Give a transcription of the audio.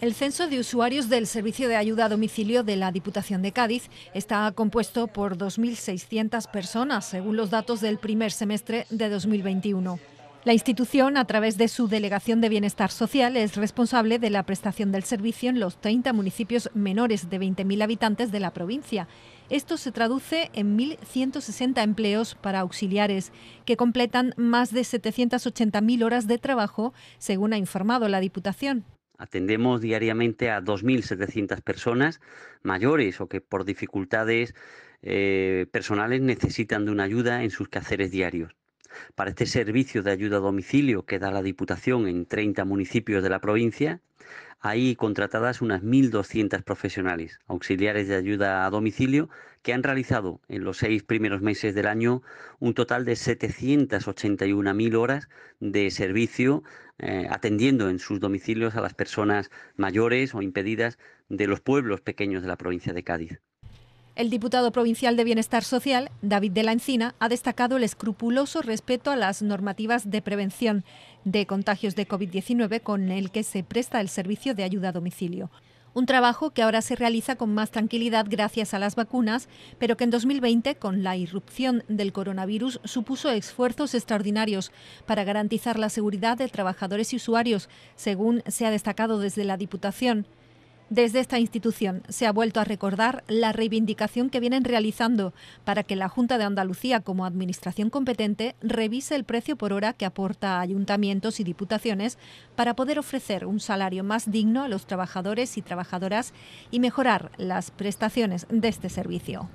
El censo de usuarios del Servicio de Ayuda a Domicilio de la Diputación de Cádiz está compuesto por 2.600 personas, según los datos del primer semestre de 2021. La institución, a través de su Delegación de Bienestar Social, es responsable de la prestación del servicio en los 30 municipios menores de 20.000 habitantes de la provincia. Esto se traduce en 1.160 empleos para auxiliares, que completan más de 780.000 horas de trabajo, según ha informado la Diputación. Atendemos diariamente a 2.700 personas mayores o que por dificultades eh, personales necesitan de una ayuda en sus quehaceres diarios para este servicio de ayuda a domicilio que da la Diputación en 30 municipios de la provincia. Hay contratadas unas 1.200 profesionales, auxiliares de ayuda a domicilio, que han realizado en los seis primeros meses del año un total de 781.000 horas de servicio eh, atendiendo en sus domicilios a las personas mayores o impedidas de los pueblos pequeños de la provincia de Cádiz. El diputado provincial de Bienestar Social, David de la Encina, ha destacado el escrupuloso respeto a las normativas de prevención de contagios de COVID-19 con el que se presta el servicio de ayuda a domicilio. Un trabajo que ahora se realiza con más tranquilidad gracias a las vacunas, pero que en 2020, con la irrupción del coronavirus, supuso esfuerzos extraordinarios para garantizar la seguridad de trabajadores y usuarios, según se ha destacado desde la Diputación. Desde esta institución se ha vuelto a recordar la reivindicación que vienen realizando para que la Junta de Andalucía, como administración competente, revise el precio por hora que aporta a ayuntamientos y diputaciones para poder ofrecer un salario más digno a los trabajadores y trabajadoras y mejorar las prestaciones de este servicio.